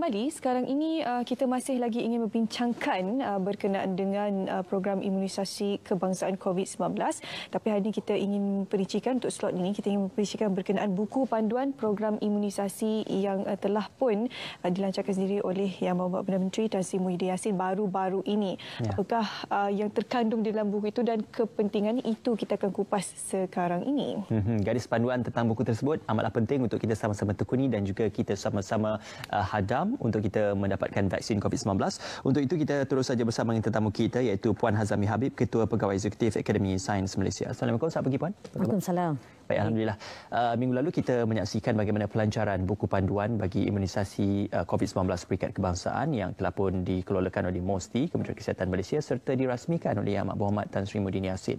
Mali, sekarang ini uh, kita masih lagi ingin membincangkan uh, berkenaan dengan uh, program imunisasi kebangsaan COVID-19. Tapi hari ini kita ingin perincikan untuk slot ini, kita ingin perincikan berkenaan buku panduan program imunisasi yang uh, telah pun dilancarkan sendiri oleh Yang Mahmud Perdana Menteri Tan Muhyiddin Yassin baru-baru ini. Ya. Apakah yang terkandung dalam buku itu dan kepentingan itu kita akan kupas sekarang ini. Mm-hmm. Garis panduan tentang buku tersebut amatlah penting untuk kita sama-sama tekuni dan juga kita sama-sama hadam Hazam untuk kita mendapatkan vaksin COVID-19. Untuk itu kita terus saja bersama dengan tetamu kita iaitu Puan Hazami Habib, Ketua Pegawai Eksekutif Akademi Sains Malaysia. Assalamualaikum, selamat pagi Puan. Assalamualaikum. Baik, hmm. Alhamdulillah. Uh, minggu lalu kita menyaksikan bagaimana pelancaran buku panduan bagi imunisasi uh, COVID-19 peringkat kebangsaan yang telah pun dikelolakan oleh MOSTI, Kementerian Kesihatan Malaysia serta dirasmikan oleh Yang Amat Muhammad Tan Sri Mudin Yassin.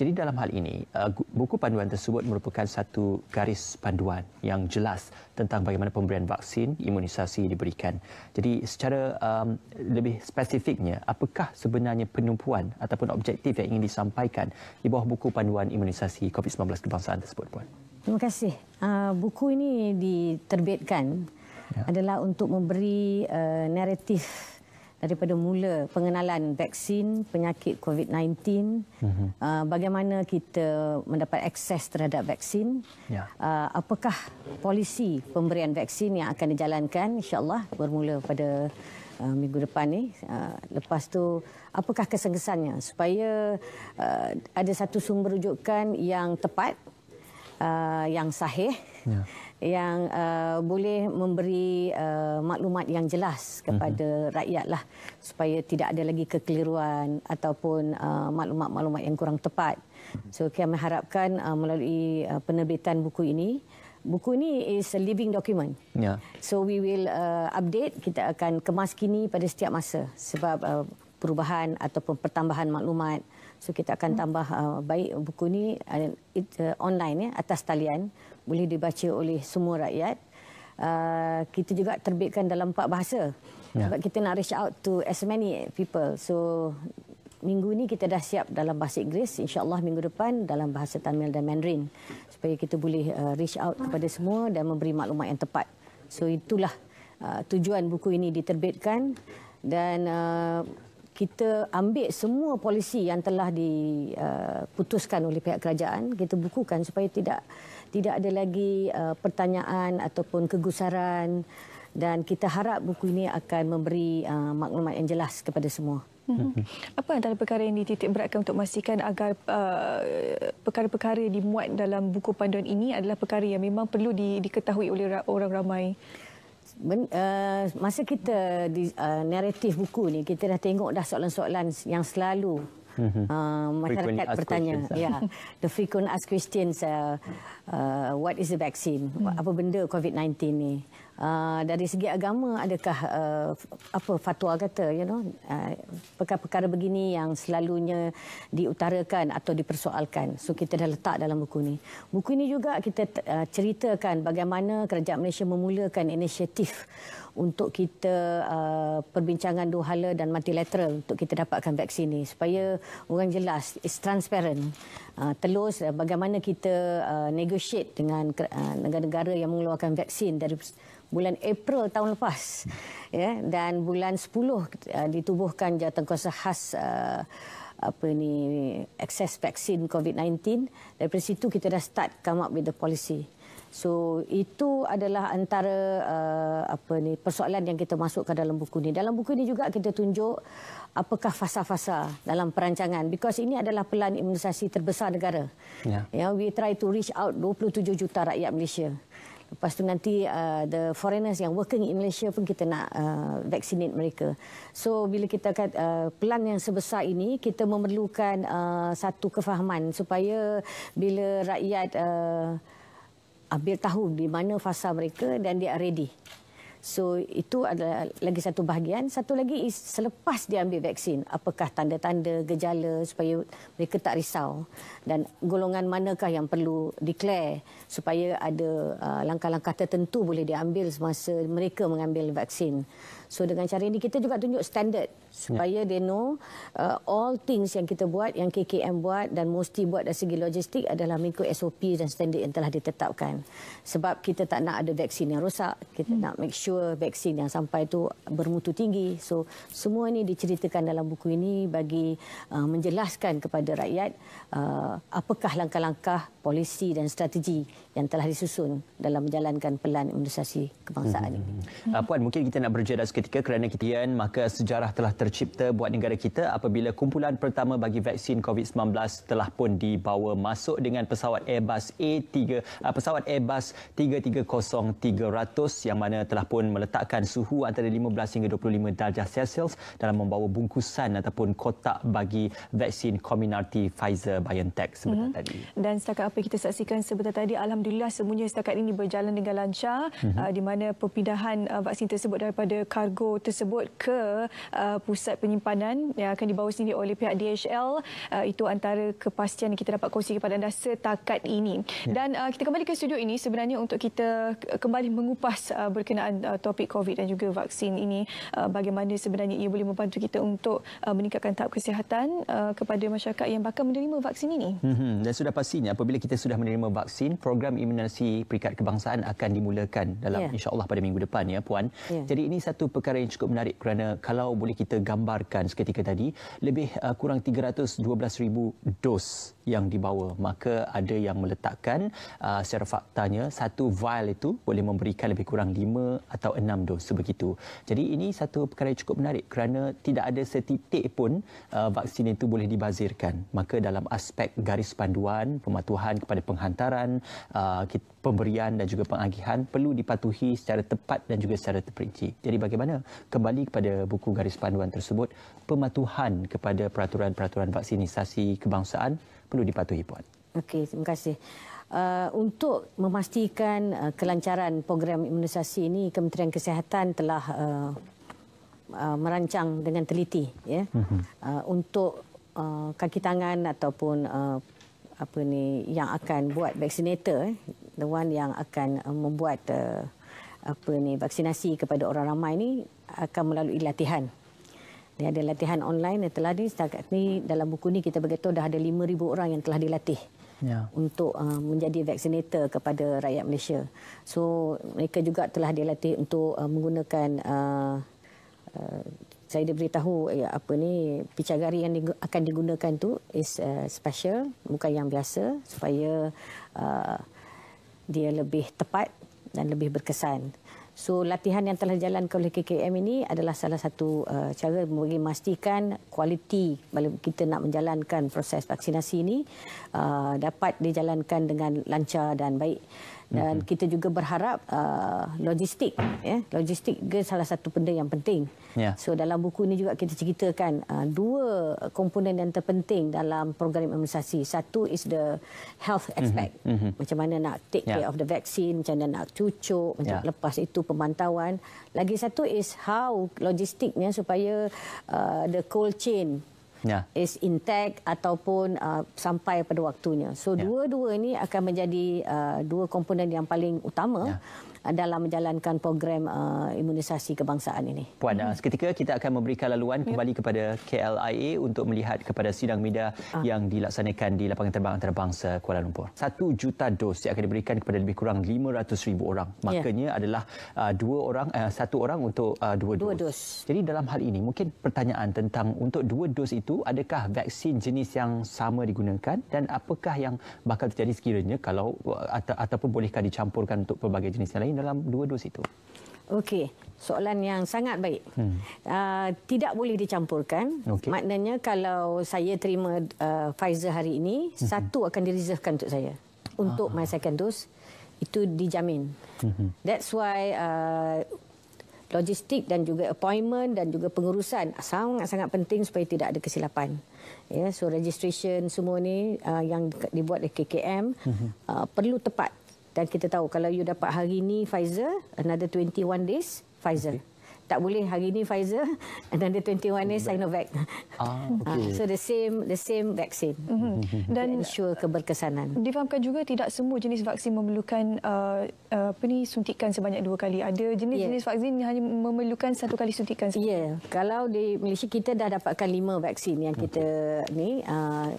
Jadi dalam hal ini, uh, buku panduan tersebut merupakan satu garis panduan yang jelas tentang bagaimana pemberian vaksin imunisasi diberikan. Jadi secara um, lebih spesifiknya, apakah sebenarnya penumpuan ataupun objektif yang ingin disampaikan di bawah buku panduan imunisasi COVID-19 kebangsaan tersebut puan. Terima kasih. Ah, buku ini diterbitkan ya. adalah untuk memberi eh, naratif daripada mula pengenalan vaksin penyakit COVID-19, mm-hmm. Ah, bagaimana kita mendapat akses terhadap vaksin, ya. Ah, apakah polisi pemberian vaksin yang akan dijalankan insya-Allah bermula pada Uh, minggu depan ni uh, lepas tu apakah kesan supaya uh, ada satu sumber rujukan yang tepat uh, yang sahih ya. yang uh, boleh memberi uh, maklumat yang jelas kepada uh-huh. rakyatlah supaya tidak ada lagi kekeliruan ataupun uh, maklumat-maklumat yang kurang tepat. Mhm. So kami harapkan uh, melalui uh, penerbitan buku ini Buku ini is a living document. Ya. So we will uh, update kita akan kemas kini pada setiap masa sebab uh, perubahan ataupun pertambahan maklumat So kita akan tambah uh, baik buku ini uh, uh, online ya atas talian boleh dibaca oleh semua rakyat. Uh, kita juga terbitkan dalam empat bahasa. Yeah. Sebab kita nak reach out to as many people. So minggu ini kita dah siap dalam bahasa Inggeris, Insyaallah minggu depan dalam bahasa Tamil dan Mandarin supaya kita boleh uh, reach out kepada semua dan memberi maklumat yang tepat. So itulah uh, tujuan buku ini diterbitkan dan uh, kita ambil semua polisi yang telah diputuskan uh, oleh pihak kerajaan kita bukukan supaya tidak tidak ada lagi uh, pertanyaan ataupun kegusaran dan kita harap buku ini akan memberi uh, maklumat yang jelas kepada semua. Mhm. Apa antara perkara yang dititik beratkan untuk memastikan agar uh, perkara-perkara dimuat dalam buku panduan ini adalah perkara yang memang perlu diketahui oleh orang ramai? Ben, uh, masa kita di uh, naratif buku ni kita dah tengok dah soalan-soalan yang selalu uh, masyarakat bertanya yeah. Ya, the frequent ask questions uh, uh, what is the vaccine hmm. apa benda covid-19 ni Ah, dari segi agama adakah uh, apa fatwa kata you know uh, perkara-perkara begini yang selalunya diutarakan atau dipersoalkan so kita dah letak dalam buku ini. buku ini juga kita uh, ceritakan bagaimana kerajaan Malaysia memulakan inisiatif untuk kita uh, perbincangan duhala dan multilateral untuk kita dapatkan vaksin ini supaya orang jelas is transparent uh, telus uh, bagaimana kita uh, negotiate dengan uh, negara-negara uh, yang mengeluarkan vaksin dari bulan April tahun lepas ya yeah, dan bulan 10 uh, ditubuhkan jawatankuasa khas uh, apa ini akses vaksin COVID-19 dari situ kita dah start come up with the policy So itu adalah antara uh, apa ni persoalan yang kita masukkan dalam buku ni. Dalam buku ini juga kita tunjuk apakah fasa-fasa dalam perancangan because ini adalah pelan imunisasi terbesar negara. Ya. Yeah. Yeah, we try to reach out 27 juta rakyat Malaysia. Lepas tu nanti uh, the foreigners yang working in Malaysia pun kita nak uh, vaccinate mereka. So bila kita kat uh, pelan yang sebesar ini kita memerlukan uh, satu kefahaman supaya bila rakyat uh, ambil tahu di mana fasa mereka dan dia ready. So itu adalah lagi satu bahagian. Satu lagi is selepas dia ambil vaksin, apakah tanda-tanda, gejala supaya mereka tak risau dan golongan manakah yang perlu declare supaya ada uh, langkah-langkah tertentu boleh diambil semasa mereka mengambil vaksin. So dengan cara ini kita juga tunjuk standard supaya yeah. they know uh, all things yang kita buat, yang KKM buat dan mesti buat dari segi logistik adalah mengikut SOP dan standard yang telah ditetapkan. Sebab kita tak nak ada vaksin yang rosak, kita hmm. nak make sure vaksin yang sampai itu bermutu tinggi. So semua ini diceritakan dalam buku ini bagi uh, menjelaskan kepada rakyat uh, apakah langkah-langkah polisi dan strategi yang telah disusun dalam menjalankan pelan imunisasi kebangsaan ini. Hmm. hmm. Puan, mungkin kita nak berjeda seketika kerana ketian maka sejarah telah tercipta buat negara kita apabila kumpulan pertama bagi vaksin COVID-19 telah pun dibawa masuk dengan pesawat Airbus A3 uh, pesawat Airbus 330-300 yang mana telah pun meletakkan suhu antara 15 hingga 25 darjah Celsius dalam membawa bungkusan ataupun kotak bagi vaksin Comirnaty Pfizer BioNTech sebentar hmm. tadi. Dan setakat apa kita saksikan sebentar tadi alhamdulillah semuanya setakat ini berjalan dengan lancar mm -hmm. di mana perpindahan uh, vaksin tersebut daripada kargo tersebut ke uh, pusat penyimpanan yang akan dibawa sendiri oleh pihak DHL uh, itu antara kepastian yang kita dapat kongsi kepada anda setakat ini yeah. dan kita kembali ke studio ini sebenarnya untuk kita kembali mengupas uh, berkenaan topik COVID dan juga vaksin ini bagaimana sebenarnya ia boleh membantu kita untuk meningkatkan tahap kesihatan kepada masyarakat yang bakal menerima vaksin ini mm -hmm. dan sudah pastinya apabila kita kita sudah menerima vaksin, program imunisasi peringkat kebangsaan akan dimulakan dalam yeah. insya-Allah pada minggu depan ya puan. Yeah. Jadi ini satu perkara yang cukup menarik kerana kalau boleh kita gambarkan seketika tadi, lebih uh, kurang 312,000 dos yang dibawa. Maka ada yang meletakkan uh, secara faktanya satu vial itu boleh memberikan lebih kurang lima atau enam dos sebegitu. Jadi ini satu perkara yang cukup menarik kerana tidak ada setitik pun uh, vaksin itu boleh dibazirkan. Maka dalam aspek garis panduan, pematuhan kepada penghantaran, uh, pemberian dan juga pengagihan perlu dipatuhi secara tepat dan juga secara terperinci. Jadi bagaimana? Kembali kepada buku garis panduan tersebut, pematuhan kepada peraturan-peraturan vaksinisasi kebangsaan perlu dipatuhi puan. Okey, terima kasih. Uh, untuk memastikan uh, kelancaran program imunisasi ini, Kementerian Kesihatan telah uh, uh, merancang dengan teliti ya, mhm. uh, untuk uh, kaki tangan ataupun uh, apa ni yang akan buat vaksinator, eh, the one yang akan uh, membuat uh, apa ni vaksinasi kepada orang ramai ini akan melalui latihan. Ini ada latihan online yang telah setakat ini dalam buku ini kita beritahu dah ada 5,000 orang yang telah dilatih. Ya. untuk uh, menjadi vaksinator kepada rakyat Malaysia. So mereka juga telah dilatih untuk uh, menggunakan uh, uh, saya diberitahu ya, apa ni Pijagari yang dig akan digunakan tu is uh, special bukan yang biasa supaya uh, dia lebih tepat dan lebih berkesan. So latihan yang telah jalan oleh KKM ini adalah salah satu uh, cara bagi memastikan kualiti bila kita nak menjalankan proses vaksinasi ini uh, dapat dijalankan dengan lancar dan baik dan okay. kita juga berharap uh, logistik yeah? logistik ke salah satu benda yang penting. Yeah. So dalam buku ini juga kita ceritakan uh, dua komponen yang terpenting dalam program imunisasi. Satu is the health mhm, aspect. Mm-hmm. Mm-hmm. Macam mana nak take yeah. care of the vaccine, macam mana nak cucuk, macam yeah. lepas itu pemantauan. Lagi satu is how logistiknya supaya uh, the cold chain yeah. is intact ataupun uh, sampai pada waktunya. So yeah. dua-dua ini akan menjadi uh, dua komponen yang paling utama. Yeah. Uh, dalam menjalankan program uh, imunisasi kebangsaan ini. Puan, hmm. seketika kita akan memberikan laluan ya. kembali kepada KLIA untuk melihat kepada sidang media ah. yang dilaksanakan di lapangan terbang antarabangsa Kuala Lumpur. Satu juta dos yang akan diberikan kepada lebih kurang 500 ribu orang. Makanya ya. adalah uh, dua orang, uh, satu orang untuk uh, dua, dua dos. dos. Jadi dalam hal ini mungkin pertanyaan tentang untuk dua dos itu adakah vaksin jenis yang sama digunakan dan apakah yang bakal terjadi sekiranya kalau uh, ata ataupun bolehkah dicampurkan untuk pelbagai jenis yang lain dalam dua dos itu? Okey, soalan yang sangat baik. Hmm. Uh, tidak boleh dicampurkan. Okay. Maknanya kalau saya terima uh, ah, Pfizer hari ini, hmm. satu akan direserve untuk saya untuk ah. my second dose Itu dijamin. Hmm. That's why uh, logistik dan juga appointment dan juga pengurusan sangat-sangat penting supaya tidak ada kesilapan. yeah, so registration semua ni uh, yang dibuat oleh KKM mm -hmm. uh, perlu tepat dan kita tahu kalau you dapat hari ini Pfizer another 21 days Pfizer okay. tak boleh hari ini Pfizer another 21 days Sinovac ah, ah okay. so the same the same vaccine mm -hmm. dan sure keberkesanan difahamkan juga tidak semua jenis vaksin memerlukan uh, uh apa ni suntikan sebanyak dua kali ada jenis-jenis yeah. vaksin hanya memerlukan satu kali suntikan ya yeah. kalau di Malaysia kita dah dapatkan lima vaksin yang mm-hmm. kita okay. ni uh,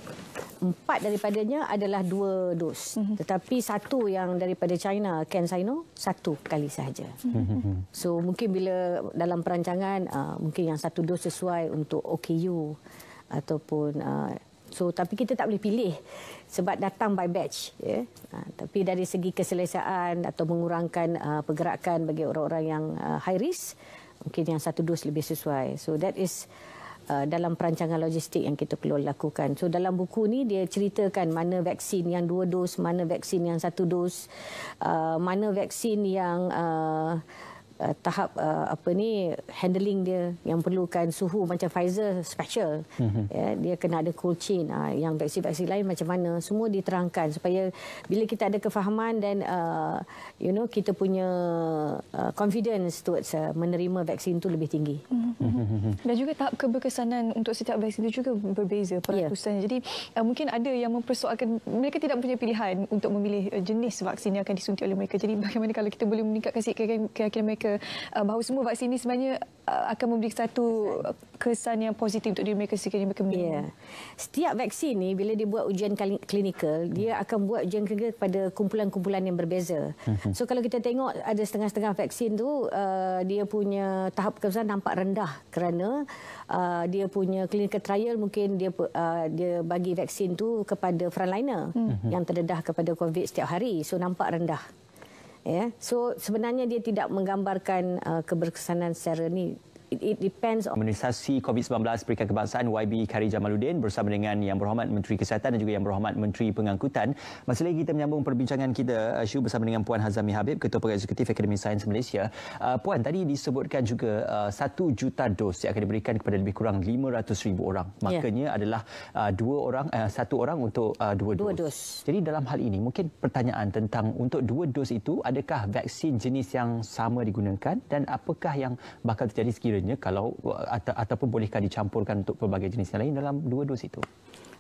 empat daripadanya adalah dua dos. Mm -hmm. Tetapi satu yang daripada China, Ken Sino, satu kali sahaja. Mm -hmm. So mungkin bila dalam perancangan, uh, mungkin yang satu dos sesuai untuk OKU ataupun... Uh, So tapi kita tak boleh pilih sebab datang by batch ya. Ha, tapi dari segi keselesaan atau mengurangkan uh, pergerakan bagi orang-orang yang uh, high risk mungkin yang satu dos lebih sesuai. So that is Uh, dalam perancangan logistik yang kita perlu lakukan. So dalam buku ni dia ceritakan mana vaksin yang dua dos, mana vaksin yang satu dos, uh, mana vaksin yang uh, uh, tahap uh, apa ni handling dia yang perlukan suhu macam Pfizer special mm-hmm. ya dia kena ada cold chain uh, yang vaksin-vaksin lain macam mana semua diterangkan supaya bila kita ada kefahaman dan uh, you know kita punya uh, confidence towards uh, menerima vaksin tu lebih tinggi mm-hmm. dan juga tahap keberkesanan untuk setiap vaksin itu juga berbeza ya. peratusan yeah. jadi uh, mungkin ada yang mempersoalkan mereka tidak punya pilihan untuk memilih uh, jenis vaksin yang akan disuntik oleh mereka jadi bagaimana kalau kita boleh meningkatkan keyakinan mereka kata eh, bahawa semua vaksin ini sebenarnya eh, akan memberi satu kesan yang positif untuk diri mereka sekiranya berkembang. Yeah. Setiap vaksin ini, bila dia buat ujian klinikal, dia akan buat ujian klinikal kepada kumpulan-kumpulan yang berbeza. Mhm. So kalau kita tengok ada setengah-setengah vaksin tu uh, dia punya tahap kesan nampak rendah kerana uh, dia punya klinikal trial mungkin dia uh, dia bagi vaksin tu kepada frontliner hmm. yang terdedah kepada COVID setiap hari. So nampak rendah. Ya. So sebenarnya dia tidak menggambarkan uh, keberkesanan secara ni it, it depends on Imunisasi COVID-19 Perikatan Kebangsaan YB Kari Jamaluddin bersama dengan Yang Berhormat Menteri Kesihatan dan juga Yang Berhormat Menteri Pengangkutan. Masih lagi kita menyambung perbincangan kita uh, Syu bersama dengan Puan Hazami Habib Ketua Pegawai Eksekutif Akademi Sains Malaysia. Uh, Puan tadi disebutkan juga uh, 1 juta dos yang akan diberikan kepada lebih kurang 500,000 orang. Ya. Makanya yeah. adalah uh, dua orang satu orang untuk uh, dua, dua dos. dos. Jadi dalam hal ini mungkin pertanyaan tentang untuk dua dos itu adakah vaksin jenis yang sama digunakan dan apakah yang bakal terjadi sekiranya sekiranya kalau uh, ata, ataupun bolehkah dicampurkan untuk pelbagai jenis yang lain dalam dua dos itu?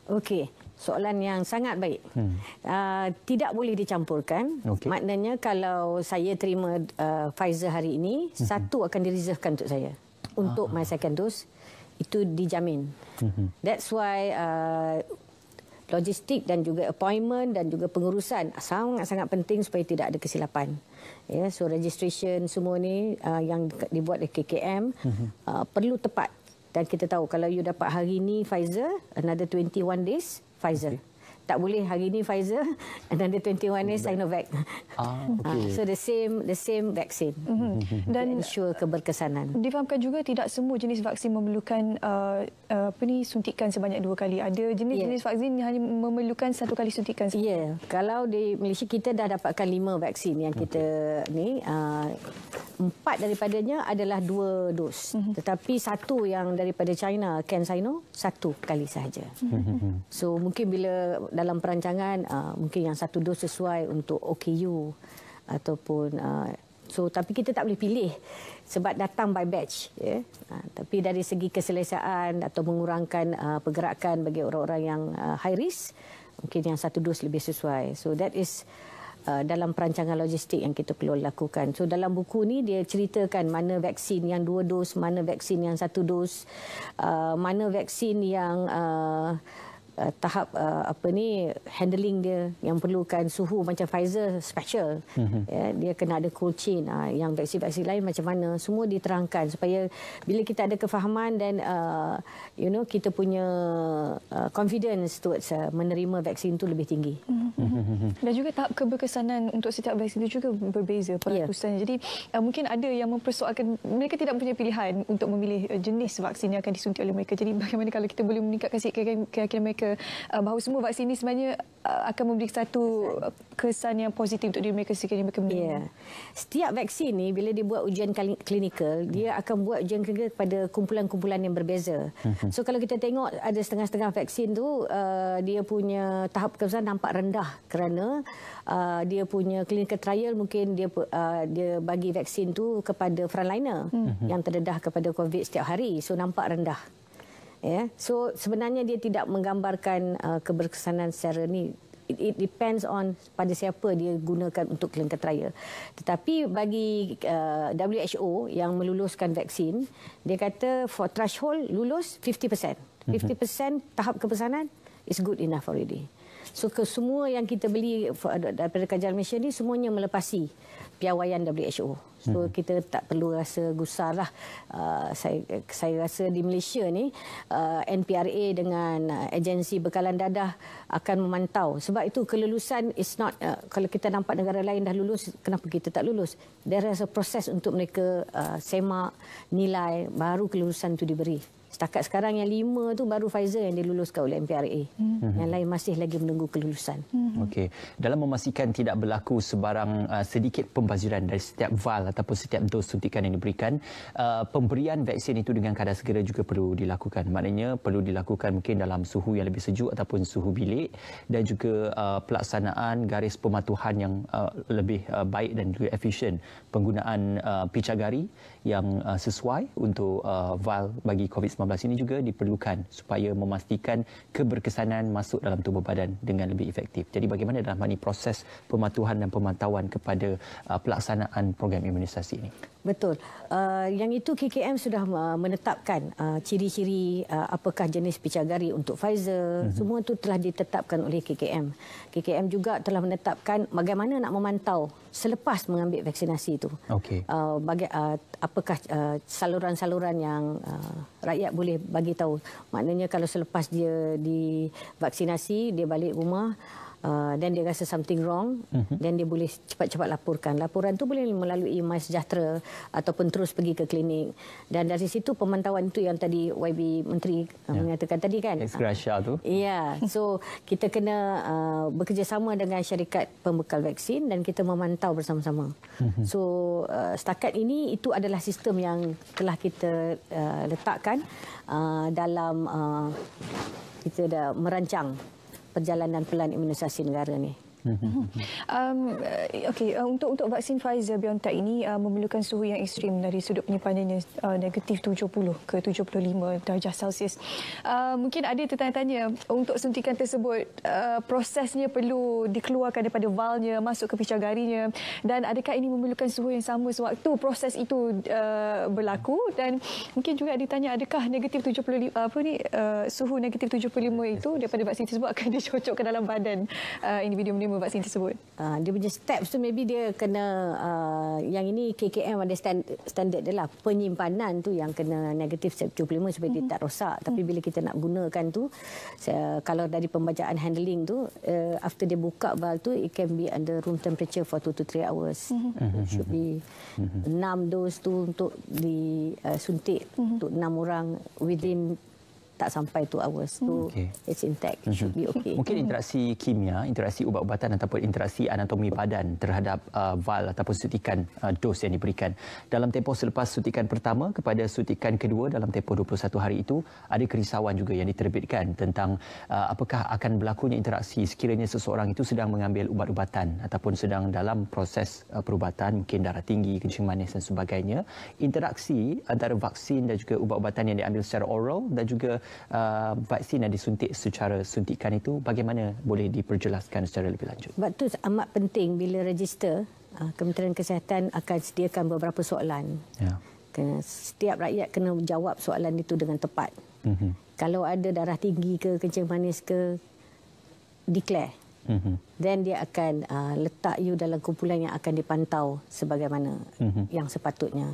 Okey, soalan yang sangat baik. Hmm. Uh, tidak boleh dicampurkan. Okay. Maknanya kalau saya terima uh, Pfizer hari ini, hmm. satu akan direserahkan untuk saya untuk ah. my second dose itu dijamin. Hmm. That's why. Uh, logistik dan juga appointment dan juga pengurusan ah, sangat-sangat penting supaya tidak ada kesilapan. Ya, so registration semua ni uh, yang dibuat oleh KKM uh, mhm. ah, perlu tepat dan kita tahu kalau you dapat hari ini Pfizer another 21 days Pfizer. Okay tak boleh hari ni Pfizer dan the 21 is Sinovac. Ah, ah, okay. So the same the same vaccine. Mm -hmm. Dan ensure keberkesanan. Difahamkan juga tidak semua jenis vaksin memerlukan uh, uh apa ni suntikan sebanyak dua kali. Ada jenis-jenis yeah. vaksin hanya memerlukan satu kali suntikan. Ya. Yeah. Kalau di Malaysia kita dah dapatkan lima vaksin yang kita okay. ni uh, empat daripadanya adalah dua dos. Mm -hmm. Tetapi satu yang daripada China CanSino satu kali sahaja. Mm -hmm. So mungkin bila dalam perancangan uh, mungkin yang satu dos sesuai untuk OKU ataupun uh, so tapi kita tak boleh pilih sebab datang by batch ya yeah? Uh, tapi dari segi keselesaan atau mengurangkan uh, pergerakan bagi orang-orang yang uh, high risk mungkin yang satu dos lebih sesuai so that is uh, dalam perancangan logistik yang kita perlu lakukan so dalam buku ni dia ceritakan mana vaksin yang dua dos mana vaksin yang satu dos uh, mana vaksin yang uh, uh, tahap uh, apa ni handling dia yang perlukan suhu macam Pfizer special mm-hmm. ya dia kena ada cold chain uh, yang vaksin-vaksin lain macam mana semua diterangkan supaya bila kita ada kefahaman dan uh, you know kita punya uh, confidence towards uh, menerima vaksin tu lebih tinggi mm-hmm. dan juga tahap keberkesanan untuk setiap vaksin itu juga berbeza peratusan yeah. jadi uh, mungkin ada yang mempersoalkan mereka tidak punya pilihan untuk memilih uh, jenis vaksin yang akan disuntik oleh mereka jadi bagaimana kalau kita boleh meningkatkan keyakinan mereka kata uh, bahawa semua vaksin ini sebenarnya uh, akan memberi satu uh, kesan yang positif untuk diri mereka sekiranya mereka minum. Yeah. Setiap vaksin ini, bila dia buat ujian klinikal, dia akan buat ujian klinikal kepada kumpulan-kumpulan yang berbeza. Mhm. So kalau kita tengok ada setengah-setengah vaksin tu uh, dia punya tahap kesan nampak rendah kerana uh, dia punya klinikal trial mungkin dia uh, dia bagi vaksin tu kepada frontliner hmm. Mhm. yang terdedah kepada COVID setiap hari. So nampak rendah ya yeah. so sebenarnya dia tidak menggambarkan uh, keberkesanan secara ni it, it depends on pada siapa dia gunakan untuk kelengkap trial. tetapi bagi uh, WHO yang meluluskan vaksin dia kata for threshold lulus 50% 50% mhm. tahap kepesanan is good enough already suka so, semua yang kita beli daripada Kajar Malaysia ni semuanya melepasi piawaian WHO. So hmm. kita tak perlu rasa lah. Uh, saya saya rasa di Malaysia ni uh, ah, NPRA dengan uh, agensi bekalan dadah akan memantau. Sebab itu kelulusan is not uh, kalau kita nampak negara lain dah lulus kenapa kita tak lulus? There is a process untuk mereka uh, semak nilai baru kelulusan tu diberi. Setakat sekarang yang lima tu baru Pfizer yang diluluskan oleh MPRA. Hmm. Yang lain masih lagi menunggu kelulusan. Hmm. Okey. Dalam memastikan tidak berlaku sebarang uh, sedikit pembaziran dari setiap val ataupun setiap dos suntikan yang diberikan, uh, pemberian vaksin itu dengan kadar segera juga perlu dilakukan. Maknanya perlu dilakukan mungkin dalam suhu yang lebih sejuk ataupun suhu bilik dan juga uh, pelaksanaan garis pematuhan yang uh, lebih uh, baik dan juga efisien. Penggunaan uh, picagari yang uh, sesuai untuk uh, val bagi COVID-19 2019 ini juga diperlukan supaya memastikan keberkesanan masuk dalam tubuh badan dengan lebih efektif. Jadi bagaimana dalam hal ini proses pematuhan dan pemantauan kepada uh, pelaksanaan program imunisasi ini? Betul. Uh, yang itu KKM sudah uh, menetapkan uh, ciri-ciri uh, apakah jenis picagari untuk Pfizer. Mm-hmm. Semua itu telah ditetapkan oleh KKM. KKM juga telah menetapkan bagaimana nak memantau selepas mengambil vaksinasi itu. Okay. Uh, baga- uh, apakah uh, saluran-saluran yang uh, rakyat boleh bagi tahu. Maknanya kalau selepas dia divaksinasi, dia balik rumah dan uh, dia rasa something wrong dan mhm. uh-huh. dia boleh cepat-cepat laporkan laporan tu boleh melalui My Sejahtera ataupun terus pergi ke klinik dan dari situ pemantauan tu yang tadi YB menteri uh, yeah. mengatakan tadi kan Xgrasha tu ya yeah. so kita kena uh, bekerjasama dengan syarikat pembekal vaksin dan kita memantau bersama-sama uh-huh. so uh, setakat ini itu adalah sistem yang telah kita uh, letakkan uh, dalam uh, kita dah merancang perjalanan pelan imunisasi negara ni? Hmm. Um, eh, okay, uh, untuk untuk vaksin Pfizer BioNTech ini uh, memerlukan suhu yang ekstrim dari sudut penyimpanannya uh, negatif 70 ke 75 darjah Celsius. Uh, mungkin ada tertanya-tanya untuk suntikan tersebut uh, prosesnya perlu dikeluarkan daripada valnya masuk ke picah garinya dan adakah ini memerlukan suhu yang sama sewaktu proses itu uh, berlaku dan mungkin juga ditanya adakah negatif 75 uh, apa ni uh, suhu negatif 75 itu daripada vaksin tersebut akan dicocok ke dalam badan uh, individu menerima terima vaksin tersebut? Uh, dia punya steps tu maybe dia kena uh, yang ini KKM ada stand, standard dia lah penyimpanan tu yang kena negatif 75 supaya mm-hmm. dia hmm. tak rosak tapi mm-hmm. bila kita nak gunakan tu saya, kalau dari pembacaan handling tu uh, after dia buka bal tu it can be under room temperature for 2 to 3 hours mm-hmm. it hmm. Hmm. should be mm-hmm. dose tu untuk disuntik eh, uh, mm-hmm. untuk 6 orang within tak sampai 2 hours tu hmm. okay. it's intact mm -hmm. be okay mungkin hmm. interaksi kimia interaksi ubat-ubatan ataupun interaksi anatomi badan terhadap uh, val ataupun suntikan uh, dos yang diberikan dalam tempoh selepas suntikan pertama kepada suntikan kedua dalam tempoh 21 hari itu ada kerisauan juga yang diterbitkan tentang uh, apakah akan berlakunya interaksi sekiranya seseorang itu sedang mengambil ubat-ubatan ataupun sedang dalam proses uh, perubatan mungkin darah tinggi kencing manis dan sebagainya interaksi antara vaksin dan juga ubat-ubatan yang diambil secara oral dan juga uh, vaksin yang disuntik secara suntikan itu bagaimana boleh diperjelaskan secara lebih lanjut? Sebab itu amat penting bila register, uh, Kementerian Kesihatan akan sediakan beberapa soalan. Ya. Setiap rakyat kena jawab soalan itu dengan tepat. Mm -hmm. Kalau ada darah tinggi ke, kencing manis ke, declare. Mhm. Then dia akan uh, letak you dalam kumpulan yang akan dipantau sebagaimana uh mhm. -huh. yang sepatutnya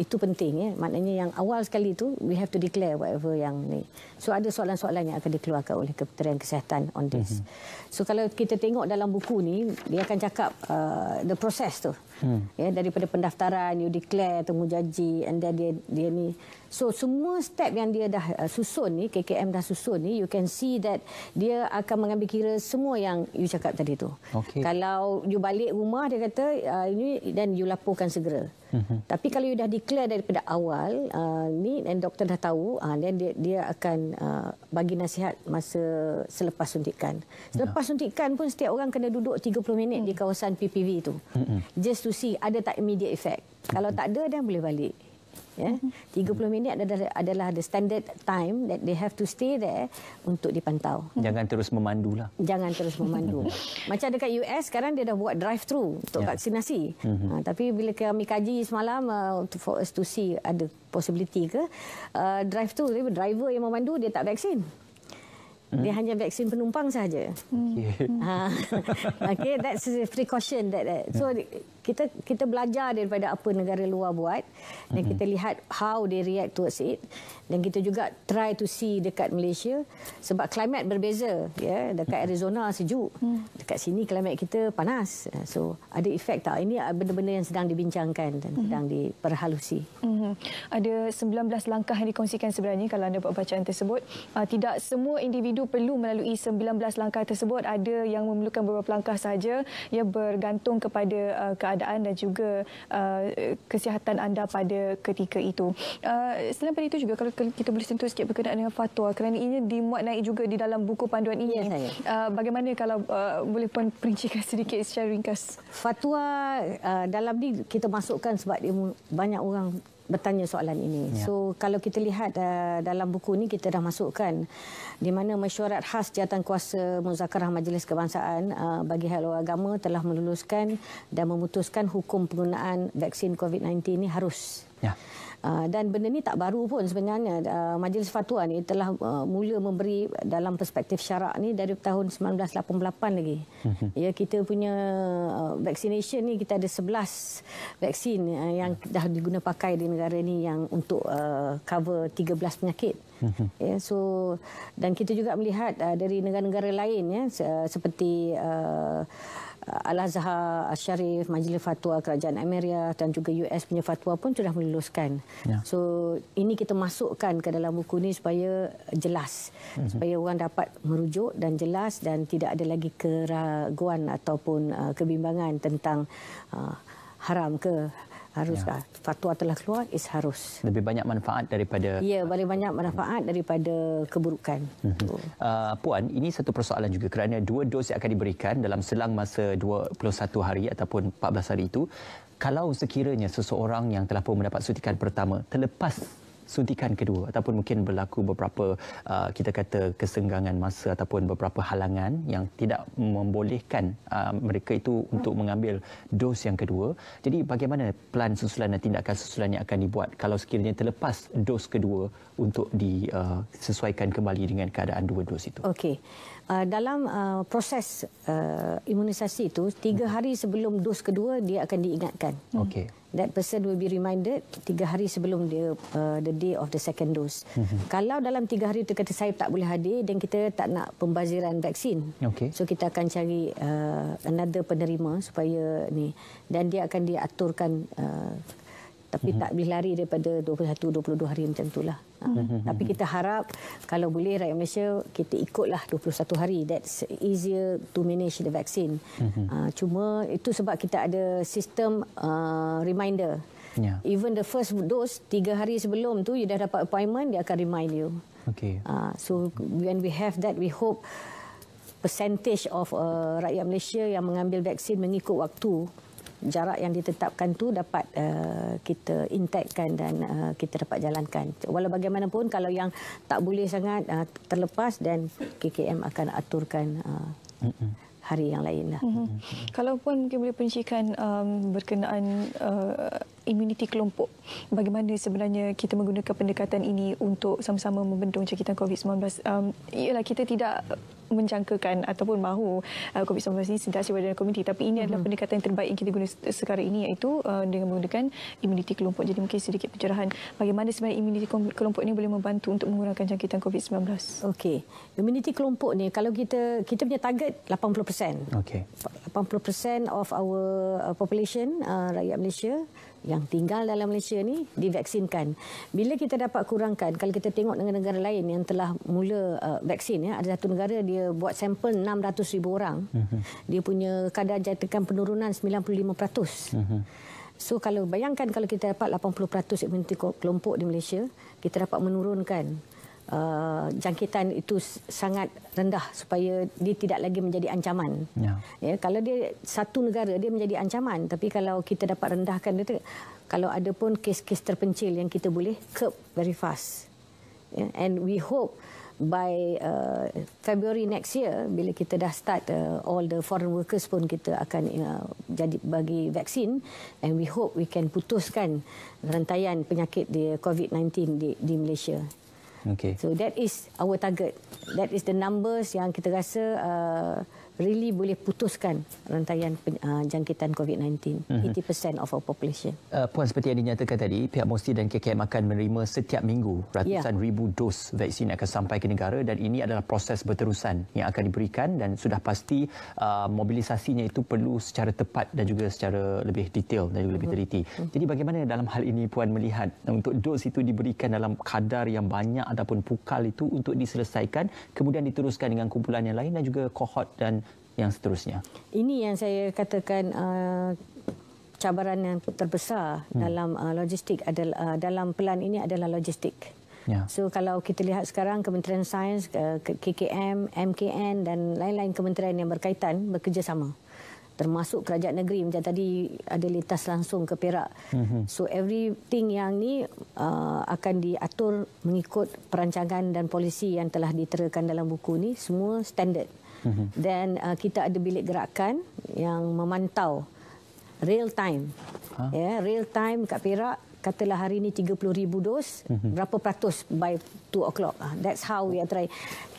itu penting ya maknanya yang awal sekali itu we have to declare whatever yang ni so ada soalan-soalan yang akan dikeluarkan oleh Kementerian Kesihatan on this mm -hmm. so kalau kita tengok dalam buku ni dia akan cakap uh, the process tu mm. ya daripada pendaftaran you declare temu janji and then dia dia ni so semua step yang dia dah uh, susun ni KKM dah susun ni you can see that dia akan mengambil kira semua yang you cakap tadi tu okay. kalau you balik rumah dia kata uh, ini dan you laporkan segera Mm-hmm. Tapi kalau you dah declare daripada awal uh, ni dan doktor dah tahu uh, then dia dia akan uh, bagi nasihat masa selepas suntikan. Selepas yeah. suntikan pun setiap orang kena duduk 30 minit mm. di hmm. kawasan PPV itu. Mm-hmm. Just to see ada tak immediate effect. Mm-hmm. Kalau hmm. tak ada dia boleh balik. Yeah. 30 hmm. minit adalah adalah the standard time that they have to stay there untuk dipantau. Hmm. Jangan terus memandu lah. Jangan terus memandu. Macam dekat US sekarang dia dah buat drive through untuk yeah. vaksinasi. Mm-hmm. Uh, tapi bila kami kaji semalam uh, for us to see ada possibility ke uh, drive through dia driver yang memandu dia tak vaksin. Hmm. Dia hanya vaksin penumpang saja. Okay. Ha. okay, that's a precaution. That, that. So, yeah kita kita belajar daripada apa negara luar buat dan mm -hmm. kita lihat how they react towards it dan kita juga try to see dekat Malaysia sebab klimat berbeza ya yeah? dekat mm -hmm. Arizona sejuk mm. dekat sini klimat kita panas so ada efek tak ini benda-benda yang sedang dibincangkan dan mm -hmm. sedang diperhalusi mm -hmm. ada 19 langkah yang dikongsikan sebenarnya kalau anda buat bacaan tersebut uh, tidak semua individu perlu melalui 19 langkah tersebut ada yang memerlukan beberapa langkah saja ia bergantung kepada uh, keadaan keadaan dan juga uh, kesihatan anda pada ketika itu. Uh, selain daripada itu juga kalau kita boleh sentuh sikit berkenaan dengan fatwa kerana ini dimuat naik juga di dalam buku panduan ini. Yes, ya, saya. Uh, bagaimana kalau uh, boleh pun perincikan sedikit secara ringkas? Fatwa uh, dalam ni kita masukkan sebab dia banyak orang bertanya soalan ini. Ya. So kalau kita lihat uh, dalam buku ini kita dah masukkan di mana mesyuarat khas jawatan kuasa muzakarah Majlis Kebangsaan uh, bagi hal agama telah meluluskan dan memutuskan hukum penggunaan vaksin COVID-19 ini harus Ya. Uh, dan benda ni tak baru pun sebenarnya uh, majlis fatwa ni telah uh, mula memberi dalam perspektif syarak ni dari tahun 1988 lagi. Mhm. ya kita punya uh, vaccination ni kita ada 11 vaksin uh, yang dah pakai di negara ni yang untuk uh, cover 13 penyakit. Mhm. ya so dan kita juga melihat uh, dari negara-negara lain ya uh, seperti uh, Al-Azhar, Al-Sharif, Majlis Fatwa Kerajaan Amerika dan juga US punya fatwa pun sudah meluluskan. Ya. So ini kita masukkan ke dalam buku ini supaya jelas. Mm -hmm. Supaya orang dapat merujuk dan jelas dan tidak ada lagi keraguan ataupun uh, kebimbangan tentang uh, haram ke haruslah ya. Ah, fatwa telah keluar is harus lebih banyak manfaat daripada ya paling banyak manfaat daripada keburukan uh-huh. uh, puan ini satu persoalan juga kerana dua dos yang akan diberikan dalam selang masa 21 hari ataupun 14 hari itu kalau sekiranya seseorang yang telah pun mendapat suntikan pertama terlepas suntikan kedua ataupun mungkin berlaku beberapa uh, kita kata kesenggangan masa ataupun beberapa halangan yang tidak membolehkan uh, mereka itu untuk mengambil dos yang kedua. Jadi bagaimana plan susulan dan tindakan susulan yang akan dibuat kalau sekiranya terlepas dos kedua untuk disesuaikan uh, kembali dengan keadaan dua dos itu? Okey. Uh, dalam uh, proses uh, imunisasi itu, tiga hmm. hari sebelum dos kedua, dia akan diingatkan. Hmm. Okay. That person will be reminded tiga hari sebelum dia, uh, the day of the second dose. Hmm. Kalau dalam tiga hari itu kata saya tak boleh hadir, dan kita tak nak pembaziran vaksin. Okay. So kita akan cari uh, another penerima supaya ni. Dan dia akan diaturkan uh, tapi mhm. tak boleh lari daripada 21 22 hari macam itulah. Ha. Mhm, mhm, tapi kita harap kalau boleh rakyat Malaysia kita ikutlah 21 hari that's easier to manage the vaccine. Ha. cuma itu sebab kita ada sistem uh, reminder. Yeah. Even the first dose tiga hari sebelum tu you dah dapat appointment dia akan remind you. Okay. Uh, so when we have that we hope percentage of uh, rakyat Malaysia yang mengambil vaksin mengikut waktu jarak yang ditetapkan tu dapat uh, kita intakkan dan uh, kita dapat jalankan. Walau bagaimanapun kalau yang tak boleh sangat uh, terlepas dan KKM akan aturkan uh, hari yang lain lah. Mm-hmm. Kalau pun mungkin boleh pencikan um, berkenaan uh, imuniti kelompok, bagaimana sebenarnya kita menggunakan pendekatan ini untuk sama-sama membendung jangkitan COVID-19? Um, yalah, kita tidak menjangkakan ataupun mahu uh, COVID-19 ini sentiasa berada dalam komuniti. Tapi ini adalah mm-hmm. pendekatan yang terbaik yang kita guna sekarang ini iaitu uh, dengan menggunakan imuniti kelompok. Jadi mungkin sedikit pencerahan bagaimana sebenarnya imuniti kelompok ini boleh membantu untuk mengurangkan jangkitan COVID-19. Okey. Imuniti kelompok ni kalau kita kita punya target 80%. Okey. 80% of our uh, population uh, rakyat Malaysia yang tinggal dalam Malaysia ni divaksinkan. Bila kita dapat kurangkan, kalau kita tengok dengan negara lain yang telah mula uh, vaksin, ya, ada satu negara dia buat sampel 600 ribu orang, uh mhm. -huh. dia punya kadar jatuhkan penurunan 95%. Uh -huh. So kalau bayangkan kalau kita dapat 80% imuniti kelompok di Malaysia, kita dapat menurunkan uh, jangkitan itu sangat rendah supaya dia tidak lagi menjadi ancaman. Ya. ya. Kalau dia satu negara dia menjadi ancaman, tapi kalau kita dapat rendahkan dia kalau ada pun kes-kes terpencil yang kita boleh curb very fast. Ya, and we hope by uh, February next year bila kita dah start uh, all the foreign workers pun kita akan uh, jadi bagi vaksin and we hope we can putuskan rantaian penyakit di COVID-19 di, di Malaysia Okay. So that is our target. That is the numbers yang kita rasa uh, really boleh putuskan rantaian ah, jangkitan COVID-19 80% mhm. of our population. Uh, Puan seperti yang dinyatakan tadi, pihak Mosti dan KKM akan menerima setiap minggu ratusan yeah. ribu dos vaksin akan sampai ke negara dan ini adalah proses berterusan yang akan diberikan dan sudah pasti uh, mobilisasinya itu perlu secara tepat dan juga secara lebih detail dan juga lebih mhm. teliti. Uh mhm. -huh. Jadi bagaimana dalam hal ini Puan melihat untuk dos itu diberikan dalam kadar yang banyak ataupun pukal itu untuk diselesaikan kemudian diteruskan dengan kumpulan yang lain dan juga kohort dan yang seterusnya. Ini yang saya katakan uh, cabaran yang terbesar hmm. dalam uh, logistik adalah uh, dalam pelan ini adalah logistik. Ya. So kalau kita lihat sekarang Kementerian Sains, KKM, MKN dan lain-lain kementerian yang berkaitan bekerjasama termasuk kerajaan negeri macam tadi ada litas langsung ke Perak. Hmm. So everything yang ni uh, akan diatur mengikut perancangan dan polisi yang telah diterakan dalam buku ni semua standard. Dan mhm. uh, kita ada bilik gerakan yang memantau real time. Huh? Ha? Yeah, real time kat Perak katalah hari ini 30,000 dos, mm-hmm. berapa peratus by 2 o'clock. Ah, that's how we are try.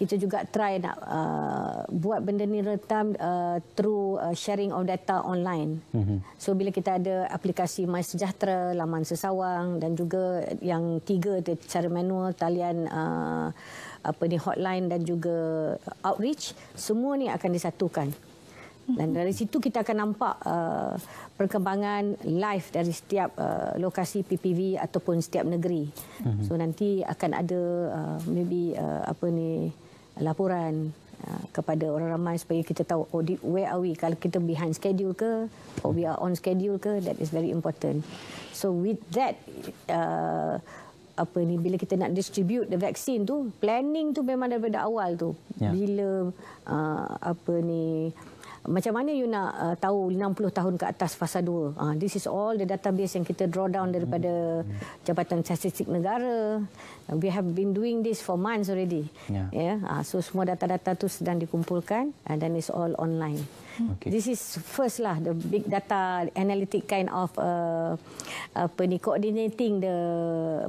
Kita juga try nak uh, buat benda ni retam uh, through uh, sharing of data online. Mm-hmm. So, bila kita ada aplikasi My Sejahtera, Laman Sesawang dan juga yang tiga cara manual talian uh, apa ni hotline dan juga outreach semua ni akan disatukan. Dan mhm. dari situ kita akan nampak uh, perkembangan live dari setiap uh, lokasi PPV ataupun setiap negeri. Mm -hmm. So nanti akan ada uh, maybe uh, apa ni laporan uh, kepada orang ramai supaya kita tahu oh, where are we kalau kita behind schedule ke or we are on schedule ke that is very important so with that uh, apa ni bila kita nak distribute the vaccine tu planning tu memang daripada awal tu yeah. bila uh, apa ni macam mana you nak uh, tahu 60 tahun ke atas fasa 2 uh, ah, this is all the database yang kita draw down daripada mm. jabatan statistik negara we have been doing this for months already ya. yeah, yeah? Uh, so semua data-data tu sedang dikumpulkan and then it's all online Okay. This is first lah the big data analytic kind of uh, apa ni coordinating the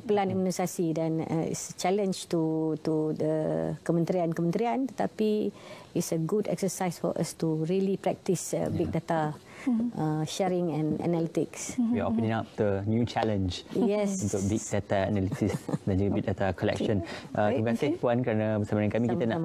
plan imunisasi dan uh, it's a challenge to to the kementerian-kementerian tetapi it's a good exercise for us to really practice uh, big yeah. data mm-hmm. uh, sharing and analytics. Mm-hmm. We are opening up the new challenge yes. untuk big data analysis dan juga big data collection. Uh, terima kasih okay. puan kerana bersama dengan kami sama kita nak